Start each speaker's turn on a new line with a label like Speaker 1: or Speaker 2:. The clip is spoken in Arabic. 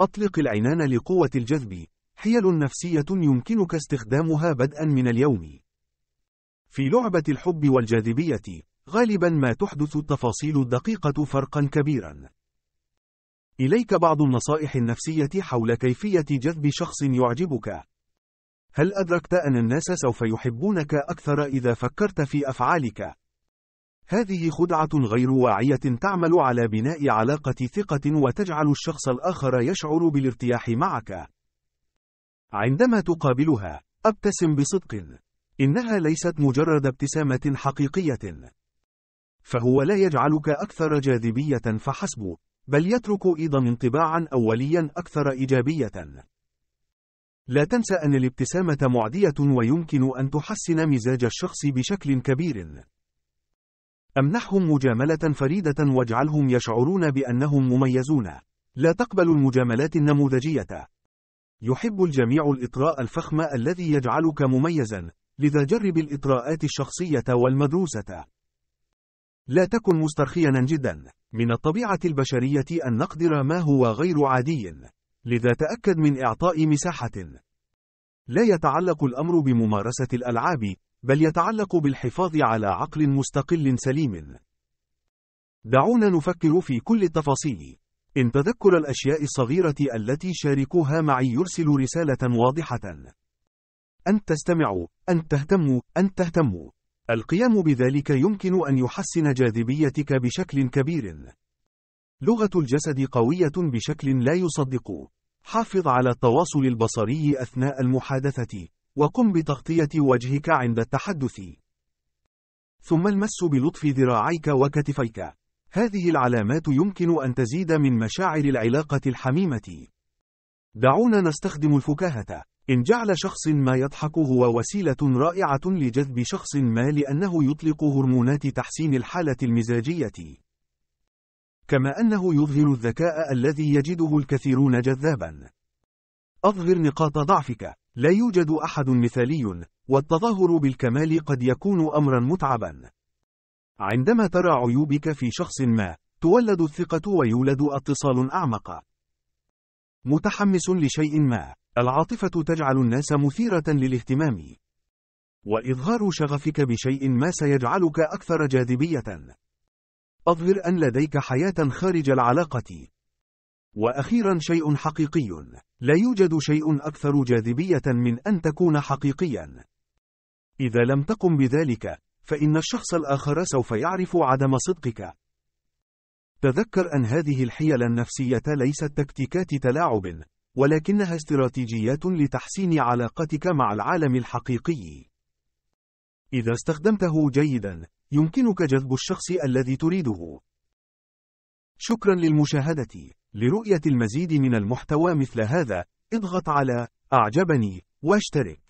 Speaker 1: أطلق العنان لقوة الجذب حيل نفسية يمكنك استخدامها بدءا من اليوم في لعبة الحب والجاذبية غالبا ما تحدث التفاصيل الدقيقة فرقا كبيرا إليك بعض النصائح النفسية حول كيفية جذب شخص يعجبك هل أدركت أن الناس سوف يحبونك أكثر إذا فكرت في أفعالك؟ هذه خدعة غير واعية تعمل على بناء علاقة ثقة وتجعل الشخص الآخر يشعر بالارتياح معك. عندما تقابلها، ابتسم بصدق. إنها ليست مجرد ابتسامة حقيقية. فهو لا يجعلك أكثر جاذبية فحسب، بل يترك أيضا انطباعا أوليا أكثر إيجابية. لا تنسى أن الابتسامة معدية ويمكن أن تحسن مزاج الشخص بشكل كبير. أمنحهم مجاملة فريدة واجعلهم يشعرون بأنهم مميزون. لا تقبل المجاملات النموذجية. يحب الجميع الإطراء الفخم الذي يجعلك مميزا، لذا جرب الإطراءات الشخصية والمدروسة. لا تكن مسترخيا جدا. من الطبيعة البشرية أن نقدر ما هو غير عادي. لذا تأكد من إعطاء مساحة. لا يتعلق الأمر بممارسة الألعاب، بل يتعلق بالحفاظ على عقل مستقل سليم. دعونا نفكر في كل التفاصيل. إن تذكر الأشياء الصغيرة التي شاركوها معي يرسل رسالة واضحة. أن تستمعوا، أن تهتموا، أن تهتموا. القيام بذلك يمكن أن يحسن جاذبيتك بشكل كبير. لغة الجسد قوية بشكل لا يصدق. حافظ على التواصل البصري أثناء المحادثة. وقم بتغطية وجهك عند التحدث. ثم المس بلطف ذراعيك وكتفيك. هذه العلامات يمكن أن تزيد من مشاعر العلاقة الحميمة. دعونا نستخدم الفكاهة. إن جعل شخص ما يضحك هو وسيلة رائعة لجذب شخص ما لأنه يطلق هرمونات تحسين الحالة المزاجية. كما أنه يظهر الذكاء الذي يجده الكثيرون جذابًا. أظهر نقاط ضعفك. لا يوجد أحد مثالي، والتظاهر بالكمال قد يكون أمرا متعبا. عندما ترى عيوبك في شخص ما، تولد الثقة ويولد اتصال أعمق. متحمس لشيء ما، العاطفة تجعل الناس مثيرة للاهتمام. وإظهار شغفك بشيء ما سيجعلك أكثر جاذبية. أظهر أن لديك حياة خارج العلاقة. وأخيرا شيء حقيقي لا يوجد شيء أكثر جاذبية من أن تكون حقيقيا إذا لم تقم بذلك فإن الشخص الآخر سوف يعرف عدم صدقك تذكر أن هذه الحيل النفسية ليست تكتيكات تلاعب ولكنها استراتيجيات لتحسين علاقتك مع العالم الحقيقي إذا استخدمته جيدا يمكنك جذب الشخص الذي تريده شكرا للمشاهدة لرؤية المزيد من المحتوى مثل هذا اضغط على أعجبني واشترك